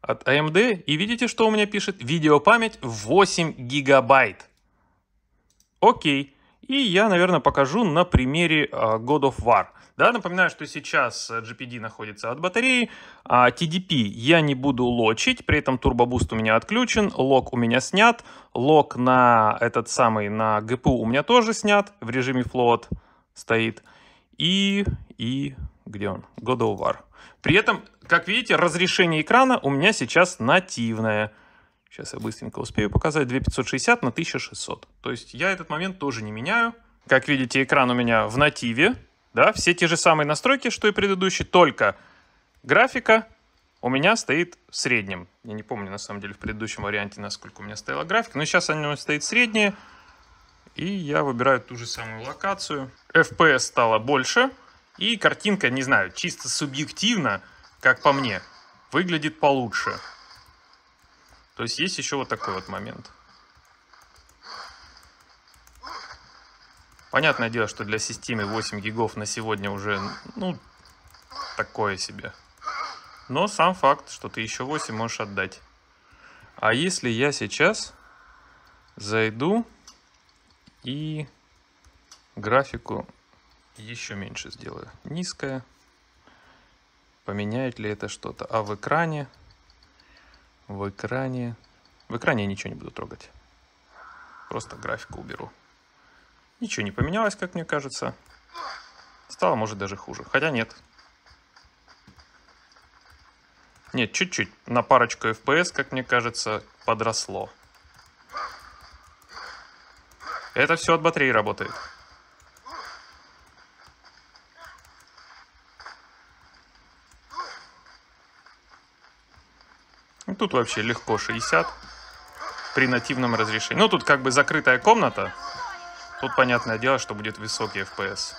от AMD. И видите, что у меня пишет? Видеопамять 8 гигабайт. Окей. И я, наверное, покажу на примере а, God of War. Да, напоминаю, что сейчас э, GPD находится от батареи, а TDP я не буду лочить, при этом турбобуст у меня отключен, лог у меня снят, лог на этот самый, на GPU у меня тоже снят, в режиме float стоит. И, и, где он? God of War. При этом, как видите, разрешение экрана у меня сейчас нативное. Сейчас я быстренько успею показать. 2560 на 1600. То есть я этот момент тоже не меняю. Как видите, экран у меня в нативе. Да, все те же самые настройки, что и предыдущие, только графика у меня стоит в среднем. Я не помню, на самом деле, в предыдущем варианте, насколько у меня стояла графика, но сейчас она стоит средняя. И я выбираю ту же самую локацию. FPS стало больше, и картинка, не знаю, чисто субъективно, как по мне, выглядит получше. То есть есть еще вот такой вот момент. Понятное дело, что для системы 8 гигов на сегодня уже, ну, такое себе. Но сам факт, что ты еще 8 можешь отдать. А если я сейчас зайду и графику еще меньше сделаю. Низкая. Поменяет ли это что-то? А в экране? В экране? В экране я ничего не буду трогать. Просто графику уберу. Ничего не поменялось, как мне кажется. Стало, может, даже хуже. Хотя нет. Нет, чуть-чуть. На парочку FPS, как мне кажется, подросло. Это все от батареи работает. Тут вообще легко 60 при нативном разрешении. Ну, тут как бы закрытая комната. Тут понятное дело, что будет высокий FPS.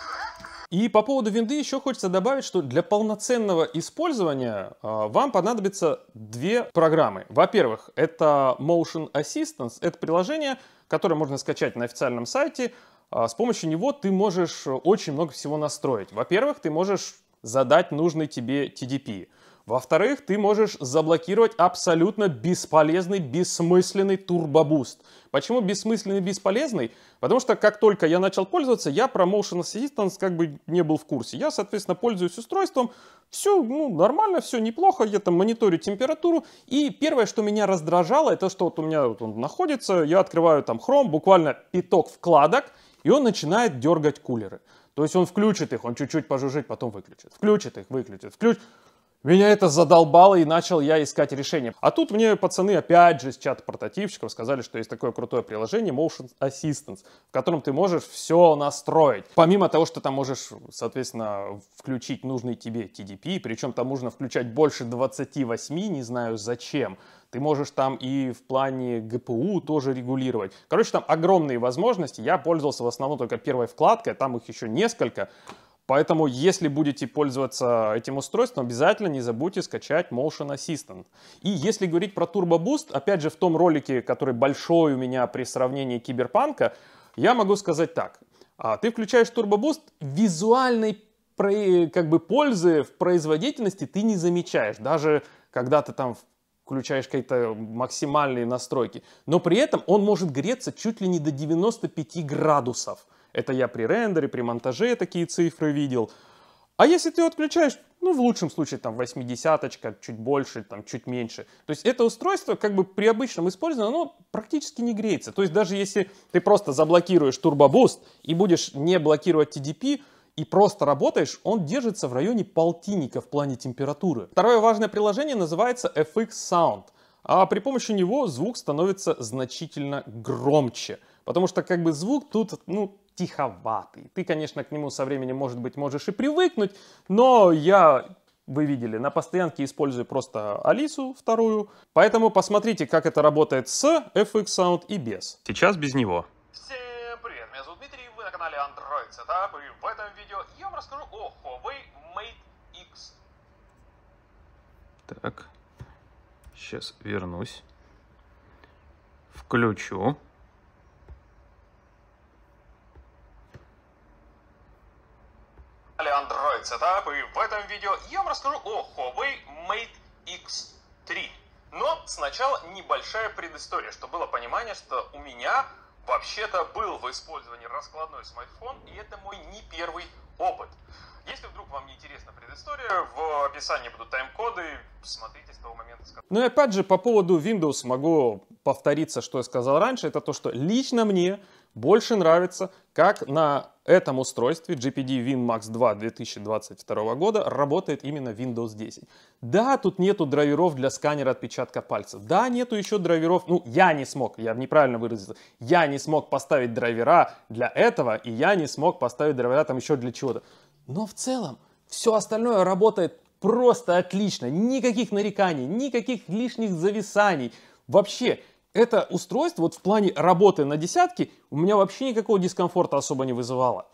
И по поводу винды еще хочется добавить, что для полноценного использования а, вам понадобится две программы. Во-первых, это Motion Assistance. Это приложение, которое можно скачать на официальном сайте. А, с помощью него ты можешь очень много всего настроить. Во-первых, ты можешь задать нужный тебе TDP. Во-вторых, ты можешь заблокировать абсолютно бесполезный, бессмысленный турбобуст. Почему бессмысленный, бесполезный? Потому что как только я начал пользоваться, я про Motion Assistance как бы не был в курсе. Я, соответственно, пользуюсь устройством, все ну, нормально, все неплохо, я там мониторю температуру. И первое, что меня раздражало, это что вот у меня вот он находится, я открываю там Chrome, буквально пяток вкладок, и он начинает дергать кулеры. То есть он включит их, он чуть-чуть пожужжит, потом выключит. Включит их, выключит, включит. Меня это задолбало, и начал я искать решение. А тут мне пацаны опять же с чата прототипщиков сказали, что есть такое крутое приложение Motion Assistance, в котором ты можешь все настроить. Помимо того, что там можешь, соответственно, включить нужный тебе TDP, причем там нужно включать больше 28, не знаю зачем. Ты можешь там и в плане ГПУ тоже регулировать. Короче, там огромные возможности. Я пользовался в основном только первой вкладкой, там их еще несколько. Поэтому, если будете пользоваться этим устройством, обязательно не забудьте скачать Motion Assistant. И если говорить про Turbo Boost, опять же, в том ролике, который большой у меня при сравнении Киберпанка, я могу сказать так. А, ты включаешь Turbo Boost, визуальной как бы, пользы в производительности ты не замечаешь. Даже когда ты там включаешь какие-то максимальные настройки. Но при этом он может греться чуть ли не до 95 градусов. Это я при рендере, при монтаже такие цифры видел. А если ты отключаешь, ну, в лучшем случае, там, восьмидесяточка, чуть больше, там, чуть меньше. То есть это устройство, как бы, при обычном использовании, оно практически не греется. То есть даже если ты просто заблокируешь турбобуст и будешь не блокировать TDP, и просто работаешь, он держится в районе полтинника в плане температуры. Второе важное приложение называется FX Sound. А при помощи него звук становится значительно громче. Потому что как бы звук тут, ну, тиховатый. Ты, конечно, к нему со временем, может быть, можешь и привыкнуть, но я, вы видели, на постоянке использую просто Алису вторую. Поэтому посмотрите, как это работает с FX Sound и без. Сейчас без него. Всем привет, меня зовут Дмитрий, вы на канале Android Setup, и в этом видео я вам расскажу о Huawei Mate X. Так, сейчас вернусь. Включу. канале Android Setup и в этом видео я вам расскажу о Huawei Mate X3. Но сначала небольшая предыстория, чтобы было понимание, что у меня вообще-то был в использовании раскладной смартфон и это мой не первый опыт. Если вдруг вам не интересна предыстория, в описании будут тайм-коды, смотрите с того момента. Ну и опять же, по поводу Windows могу повториться, что я сказал раньше, это то, что лично мне больше нравится, как на этом устройстве GPD WinMax 2 2022 года работает именно Windows 10. Да, тут нету драйверов для сканера отпечатка пальцев. Да, нету еще драйверов. Ну, я не смог, я неправильно выразился. Я не смог поставить драйвера для этого, и я не смог поставить драйвера там еще для чего-то. Но в целом, все остальное работает просто отлично. Никаких нареканий, никаких лишних зависаний. Вообще, это устройство вот в плане работы на десятке у меня вообще никакого дискомфорта особо не вызывало.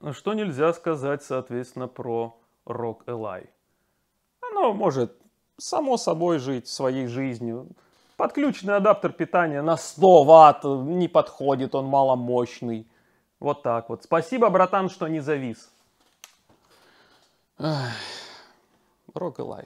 Ну, что нельзя сказать, соответственно, про Rock Ally? Оно может само собой жить своей жизнью. Подключенный адаптер питания на 100 ватт не подходит, он маломощный. Вот так вот. Спасибо, братан, что не завис рок и лай.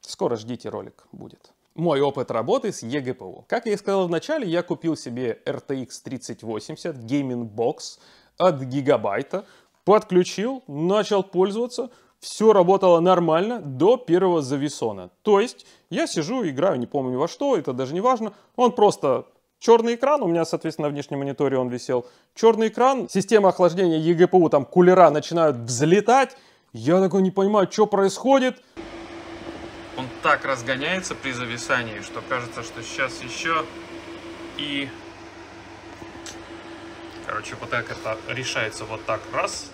Скоро ждите ролик будет. Мой опыт работы с ЕГПУ. Как я и сказал в начале, я купил себе RTX 3080 Gaming Box от Гигабайта, подключил, начал пользоваться, все работало нормально до первого зависона. То есть я сижу, играю, не помню во что, это даже не важно, он просто Черный экран, у меня, соответственно, на внешнем мониторе он висел. Черный экран, система охлаждения ЕГПУ, там кулера начинают взлетать. Я такой не понимаю, что происходит. Он так разгоняется при зависании, что кажется, что сейчас еще и... Короче, вот так это решается вот так. Раз.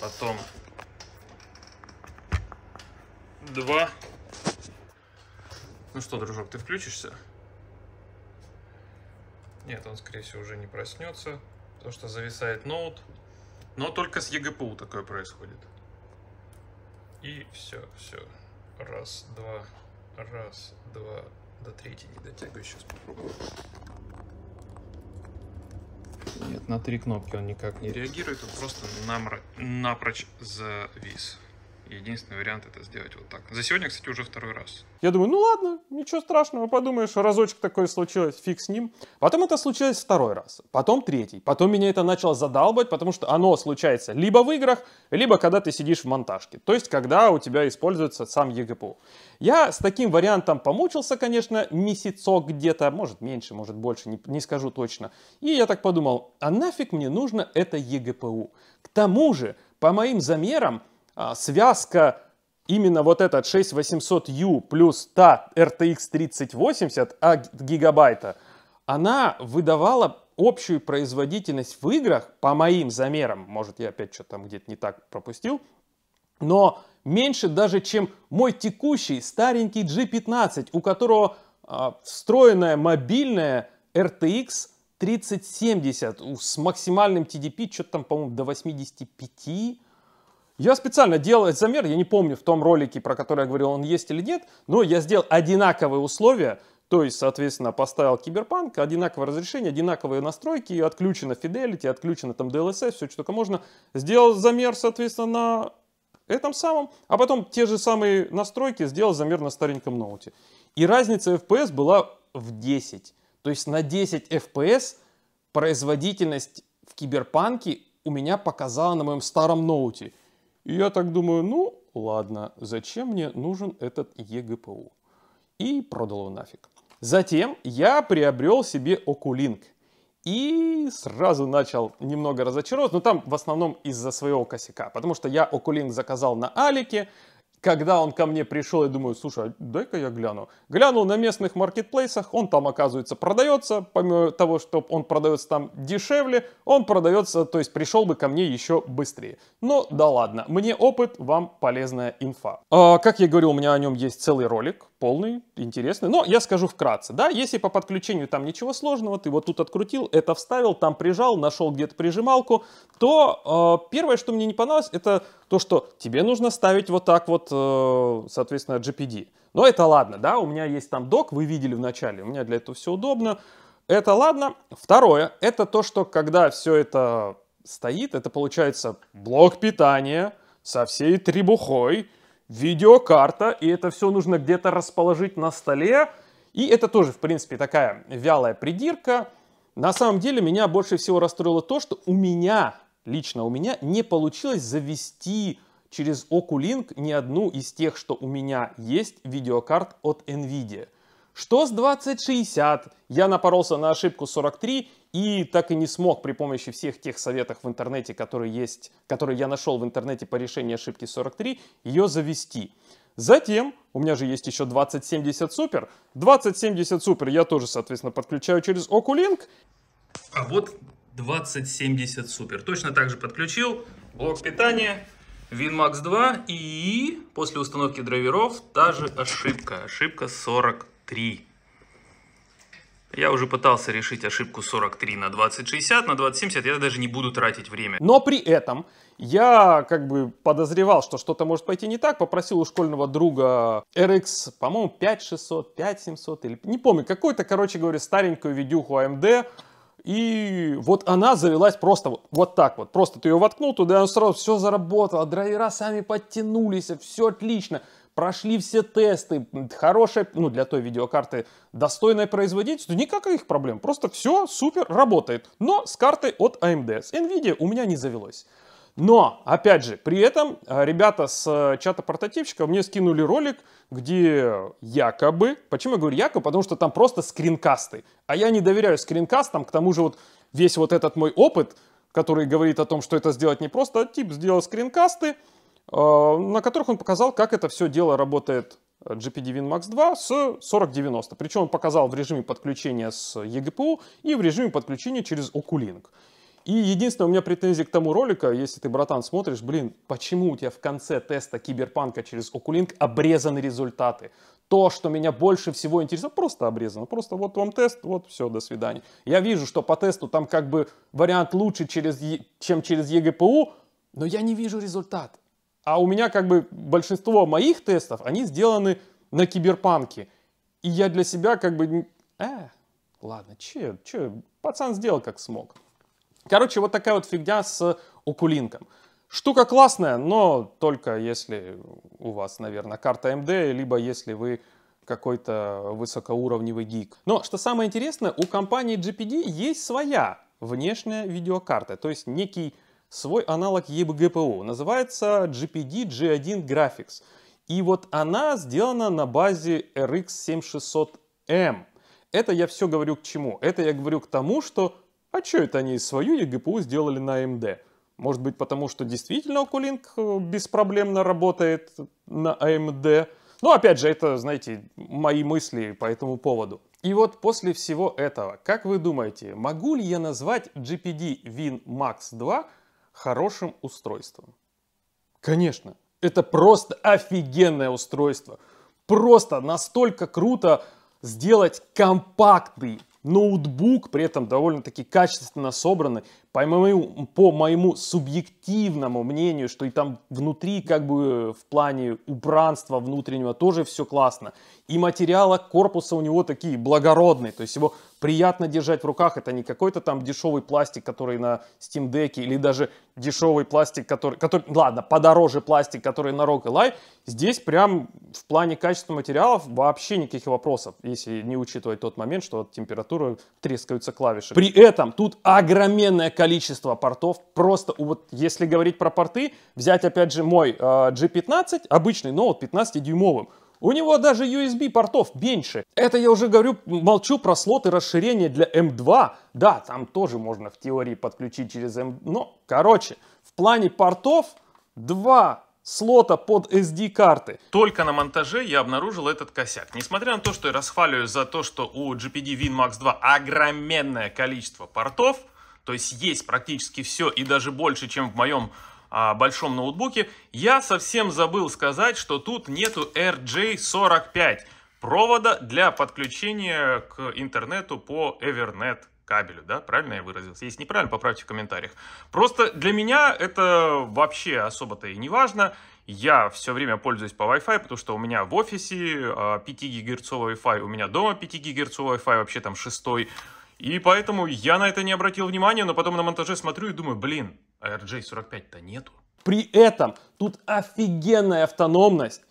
Потом... Два. Два. Ну что, дружок, ты включишься? Нет, он, скорее всего, уже не проснется, то, что зависает ноут. Но только с ЕГПУ такое происходит. И все, все. Раз, два, раз, два. До третьей не дотягиваю, сейчас попробую. Нет, на три кнопки он никак не реагирует, он просто намро... напрочь завис единственный вариант это сделать вот так. За сегодня, кстати, уже второй раз. Я думаю, ну ладно, ничего страшного, подумаешь, разочек такое случилось, фиг с ним. Потом это случилось второй раз, потом третий, потом меня это начало задалбать, потому что оно случается либо в играх, либо когда ты сидишь в монтажке, то есть когда у тебя используется сам ЕГПУ. Я с таким вариантом помучился, конечно, месяцок где-то, может меньше, может больше, не, не скажу точно. И я так подумал, а нафиг мне нужно это ЕГПУ? К тому же, по моим замерам, а, связка именно вот этот 6800U плюс та RTX 3080 от гигабайта, она выдавала общую производительность в играх, по моим замерам, может я опять что-то там где-то не так пропустил, но меньше даже, чем мой текущий старенький G15, у которого э, встроенная мобильная RTX 3070 с максимальным TDP, что-то там, по-моему, до 85 я специально делал этот замер, я не помню в том ролике, про который я говорил, он есть или нет, но я сделал одинаковые условия, то есть, соответственно, поставил киберпанк, одинаковое разрешение, одинаковые настройки, отключено Fidelity, отключено там DLSS, все, что только можно. Сделал замер, соответственно, на этом самом, а потом те же самые настройки сделал замер на стареньком ноуте. И разница FPS была в 10. То есть на 10 FPS производительность в киберпанке у меня показала на моем старом ноуте – и я так думаю, ну ладно, зачем мне нужен этот ЕГПУ? И продал его нафиг. Затем я приобрел себе окулинг И сразу начал немного разочаровываться, но ну, там в основном из-за своего косяка, потому что я окулинг заказал на Алике, когда он ко мне пришел, я думаю, слушай, а дай-ка я гляну. Глянул на местных маркетплейсах, он там, оказывается, продается, помимо того, что он продается там дешевле, он продается, то есть пришел бы ко мне еще быстрее. Но ну, да ладно, мне опыт, вам полезная инфа. А, как я говорил, у меня о нем есть целый ролик, полный, интересный. Но я скажу вкратце, да, если по подключению там ничего сложного, ты вот тут открутил, это вставил, там прижал, нашел где-то прижималку, то э, первое, что мне не понравилось, это то, что тебе нужно ставить вот так вот, э, соответственно, GPD. Но это ладно, да, у меня есть там док, вы видели в начале, у меня для этого все удобно. Это ладно. Второе, это то, что когда все это стоит, это получается блок питания со всей требухой, видеокарта, и это все нужно где-то расположить на столе. И это тоже, в принципе, такая вялая придирка. На самом деле меня больше всего расстроило то, что у меня, лично у меня, не получилось завести через Oculink ни одну из тех, что у меня есть, видеокарт от NVIDIA. Что с 2060? Я напоролся на ошибку 43 и так и не смог при помощи всех тех советов в интернете, которые есть, которые я нашел в интернете по решению ошибки 43, ее завести. Затем, у меня же есть еще 2070 Super. 2070 Super я тоже, соответственно, подключаю через Oculink. А вот 2070 Super. Точно так же подключил. Блок питания, WinMax 2 и после установки драйверов та же ошибка. Ошибка 43. 43. Я уже пытался решить ошибку 43 на 2060, на 2070 я даже не буду тратить время. Но при этом я как бы подозревал, что что-то может пойти не так, попросил у школьного друга RX, по-моему, 5600, 5700 или не помню, какую-то, короче говоря, старенькую видюху AMD, а и вот она завелась просто вот, вот так вот. Просто ты ее воткнул туда, и она сразу все заработала, драйвера сами подтянулись, все отлично прошли все тесты, хорошая, ну, для той видеокарты достойная производительность, то никаких проблем, просто все супер работает. Но с картой от AMD, с NVIDIA у меня не завелось. Но, опять же, при этом э, ребята с э, чата портативщика мне скинули ролик, где якобы, почему я говорю якобы, потому что там просто скринкасты. А я не доверяю скринкастам, к тому же вот весь вот этот мой опыт, который говорит о том, что это сделать непросто, а тип сделал скринкасты, а, на которых он показал, как это все дело работает э, GPDVin Max 2 с 4090. Причем он показал в режиме подключения с eGPU и в режиме подключения через Oculink. И единственное, у меня претензия к тому ролика, если ты, братан, смотришь, блин, почему у тебя в конце теста Киберпанка через Oculink обрезаны результаты? То, что меня больше всего интересовало, просто обрезано. Просто вот вам тест, вот все, до свидания. Я вижу, что по тесту там как бы вариант лучше, через, чем через ЕГПУ, но я не вижу результат. А у меня как бы большинство моих тестов, они сделаны на киберпанке. И я для себя как бы... Э, ладно, че, че, пацан сделал как смог. Короче, вот такая вот фигня с укулинком. Штука классная, но только если у вас, наверное, карта AMD, либо если вы какой-то высокоуровневый гик. Но что самое интересное, у компании GPD есть своя внешняя видеокарта, то есть некий свой аналог eBGPO. Называется GPD G1 Graphics. И вот она сделана на базе RX 7600M. Это я все говорю к чему? Это я говорю к тому, что а что это они свою eGPU сделали на AMD? Может быть потому, что действительно Oculink э, беспроблемно работает на AMD? Но ну, опять же, это, знаете, мои мысли по этому поводу. И вот после всего этого, как вы думаете, могу ли я назвать GPD WinMax 2 хорошим устройством. Конечно, это просто офигенное устройство. Просто настолько круто сделать компактный ноутбук, при этом довольно-таки качественно собранный, по моему, по моему субъективному мнению, что и там внутри как бы в плане убранства внутреннего тоже все классно. И материала корпуса у него такие благородные, то есть его приятно держать в руках. Это не какой-то там дешевый пластик, который на Steam Deck или даже дешевый пластик, который, который ладно, подороже пластик, который на Rock Live. Здесь прям в плане качества материалов вообще никаких вопросов, если не учитывать тот момент, что от температуры трескаются клавиши. При этом тут огроменная количество количество портов. Просто вот если говорить про порты, взять опять же мой G15, э, обычный но вот 15-дюймовым, у него даже USB портов меньше. Это я уже говорю, молчу про слоты расширения для M2. Эм да, там тоже можно в теории подключить через M... Эм, но, короче, в плане портов два слота под SD-карты. Только на монтаже я обнаружил этот косяк. Несмотря на то, что я расхваливаю за то, что у GPD WinMax 2 огроменное количество портов, то есть есть практически все и даже больше, чем в моем а, большом ноутбуке, я совсем забыл сказать, что тут нету RJ45 провода для подключения к интернету по Evernet кабелю, да, правильно я выразился? Если неправильно, поправьте в комментариях. Просто для меня это вообще особо-то и не важно. Я все время пользуюсь по Wi-Fi, потому что у меня в офисе 5 а, гигагерцовый Wi-Fi, у меня дома 5 гигагерцовый Wi-Fi, вообще там 6 и поэтому я на это не обратил внимания, но потом на монтаже смотрю и думаю, блин, а RJ45-то нету. При этом тут офигенная автономность,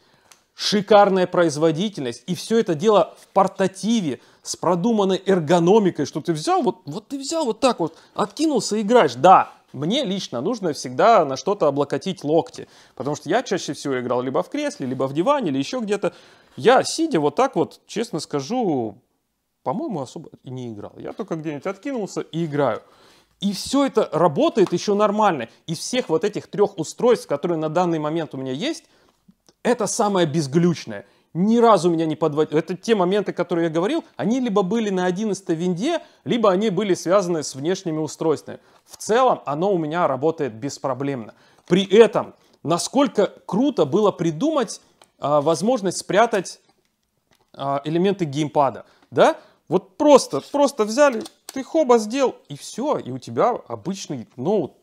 шикарная производительность, и все это дело в портативе с продуманной эргономикой, что ты взял, вот, вот ты взял вот так вот, откинулся и играешь. Да, мне лично нужно всегда на что-то облокотить локти, потому что я чаще всего играл либо в кресле, либо в диване, или еще где-то. Я, сидя вот так вот, честно скажу, по-моему, особо и не играл. Я только где-нибудь откинулся и играю. И все это работает еще нормально. Из всех вот этих трех устройств, которые на данный момент у меня есть, это самое безглючное. Ни разу меня не подводило. Это те моменты, которые я говорил, они либо были на 11 винде, либо они были связаны с внешними устройствами. В целом оно у меня работает беспроблемно. При этом, насколько круто было придумать э, возможность спрятать э, элементы геймпада. Да? Вот просто, просто взяли, ты хоба сделал, и все, и у тебя обычный ноут.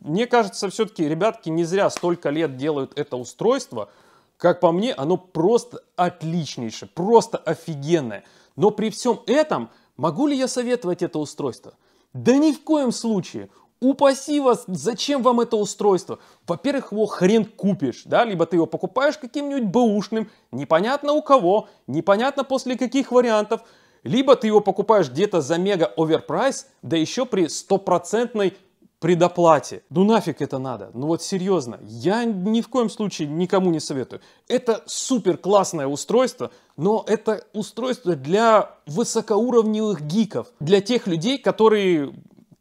Мне кажется, все-таки ребятки не зря столько лет делают это устройство. Как по мне, оно просто отличнейшее, просто офигенное. Но при всем этом, могу ли я советовать это устройство? Да ни в коем случае. Упаси вас, зачем вам это устройство? Во-первых, его хрен купишь, да, либо ты его покупаешь каким-нибудь бэушным, непонятно у кого, непонятно после каких вариантов – либо ты его покупаешь где-то за мега оверпрайс, да еще при стопроцентной предоплате. Ну нафиг это надо? Ну вот серьезно, я ни в коем случае никому не советую. Это супер классное устройство, но это устройство для высокоуровневых гиков, для тех людей, которые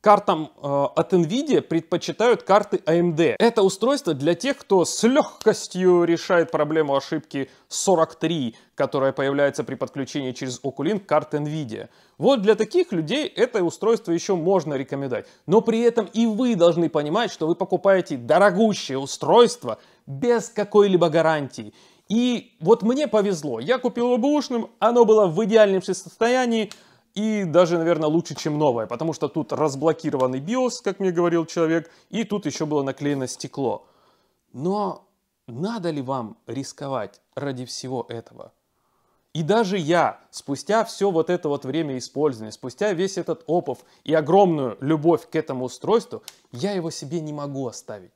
картам э, от NVIDIA предпочитают карты AMD. Это устройство для тех, кто с легкостью решает проблему ошибки 43, которая появляется при подключении через Oculink карт NVIDIA. Вот для таких людей это устройство еще можно рекомендовать. Но при этом и вы должны понимать, что вы покупаете дорогущее устройство без какой-либо гарантии. И вот мне повезло, я купил его бэушным, оно было в идеальном состоянии, и даже, наверное, лучше, чем новая, потому что тут разблокированный BIOS, как мне говорил человек, и тут еще было наклеено стекло. Но надо ли вам рисковать ради всего этого? И даже я, спустя все вот это вот время использования, спустя весь этот опов и огромную любовь к этому устройству, я его себе не могу оставить.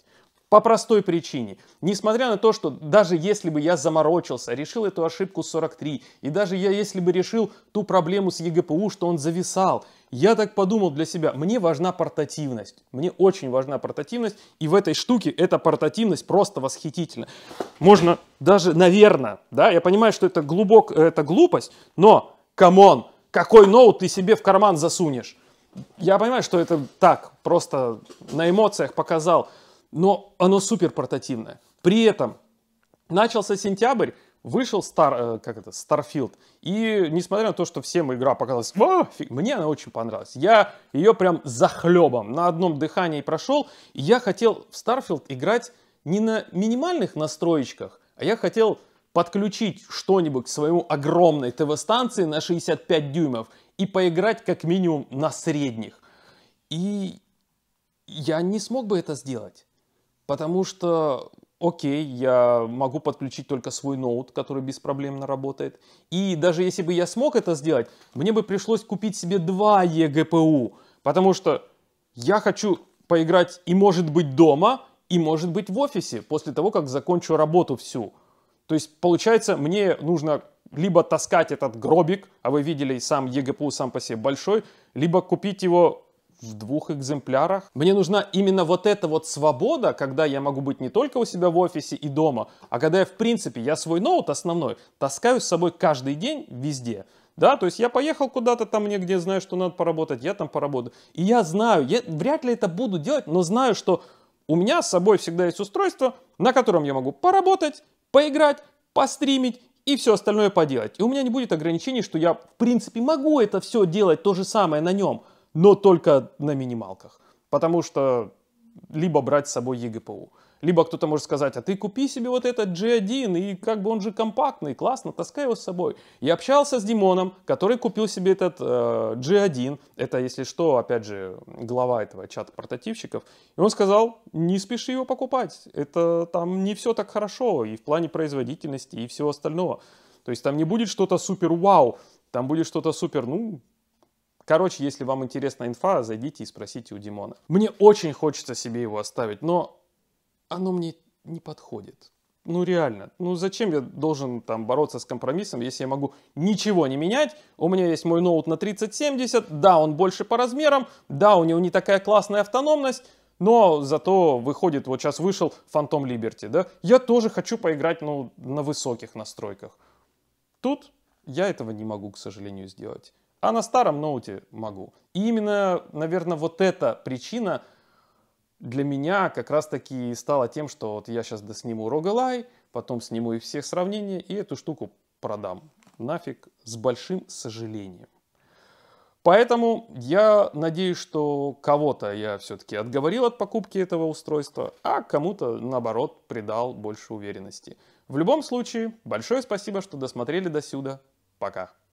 По простой причине. Несмотря на то, что даже если бы я заморочился, решил эту ошибку 43, и даже я если бы решил ту проблему с ЕГПУ, что он зависал, я так подумал для себя, мне важна портативность. Мне очень важна портативность, и в этой штуке эта портативность просто восхитительна. Можно даже, наверное, да, я понимаю, что это глубок, это глупость, но, камон, какой ноут ты себе в карман засунешь? Я понимаю, что это так, просто на эмоциях показал, но оно супер портативное. При этом начался сентябрь, вышел Star, э, как это, Starfield, и несмотря на то, что всем игра показалась, фиг, мне она очень понравилась. Я ее прям захлебом на одном дыхании прошел, и я хотел в Starfield играть не на минимальных настроечках, а я хотел подключить что-нибудь к своему огромной ТВ-станции на 65 дюймов и поиграть как минимум на средних. И я не смог бы это сделать. Потому что, окей, я могу подключить только свой ноут, который беспроблемно работает. И даже если бы я смог это сделать, мне бы пришлось купить себе два eGPU. Потому что я хочу поиграть и может быть дома, и может быть в офисе, после того, как закончу работу всю. То есть, получается, мне нужно либо таскать этот гробик, а вы видели сам ЕГПУ сам по себе большой, либо купить его в двух экземплярах. Мне нужна именно вот эта вот свобода, когда я могу быть не только у себя в офисе и дома, а когда я, в принципе, я свой ноут основной таскаю с собой каждый день везде. Да, то есть я поехал куда-то там мне, где знаю, что надо поработать, я там поработаю. И я знаю, я вряд ли это буду делать, но знаю, что у меня с собой всегда есть устройство, на котором я могу поработать, поиграть, постримить и все остальное поделать. И у меня не будет ограничений, что я, в принципе, могу это все делать то же самое на нем – но только на минималках. Потому что либо брать с собой ЕГПУ. Либо кто-то может сказать, а ты купи себе вот этот G1, и как бы он же компактный, классно, таскай его с собой. Я общался с Димоном, который купил себе этот э, G1, это, если что, опять же, глава этого чата портативщиков, и он сказал, не спеши его покупать, это там не все так хорошо, и в плане производительности, и всего остального. То есть там не будет что-то супер-вау, там будет что-то супер, ну, Короче, если вам интересна инфа, зайдите и спросите у Димона. Мне очень хочется себе его оставить, но оно мне не подходит. Ну реально, ну зачем я должен там бороться с компромиссом, если я могу ничего не менять? У меня есть мой ноут на 3070, да, он больше по размерам, да, у него не такая классная автономность, но зато выходит, вот сейчас вышел Phantom Liberty, да? Я тоже хочу поиграть, ну, на высоких настройках. Тут я этого не могу, к сожалению, сделать а на старом ноуте могу. И именно, наверное, вот эта причина для меня как раз-таки стала тем, что вот я сейчас досниму Roguelai, потом сниму и всех сравнения и эту штуку продам. Нафиг с большим сожалением. Поэтому я надеюсь, что кого-то я все-таки отговорил от покупки этого устройства, а кому-то, наоборот, придал больше уверенности. В любом случае, большое спасибо, что досмотрели до сюда. Пока.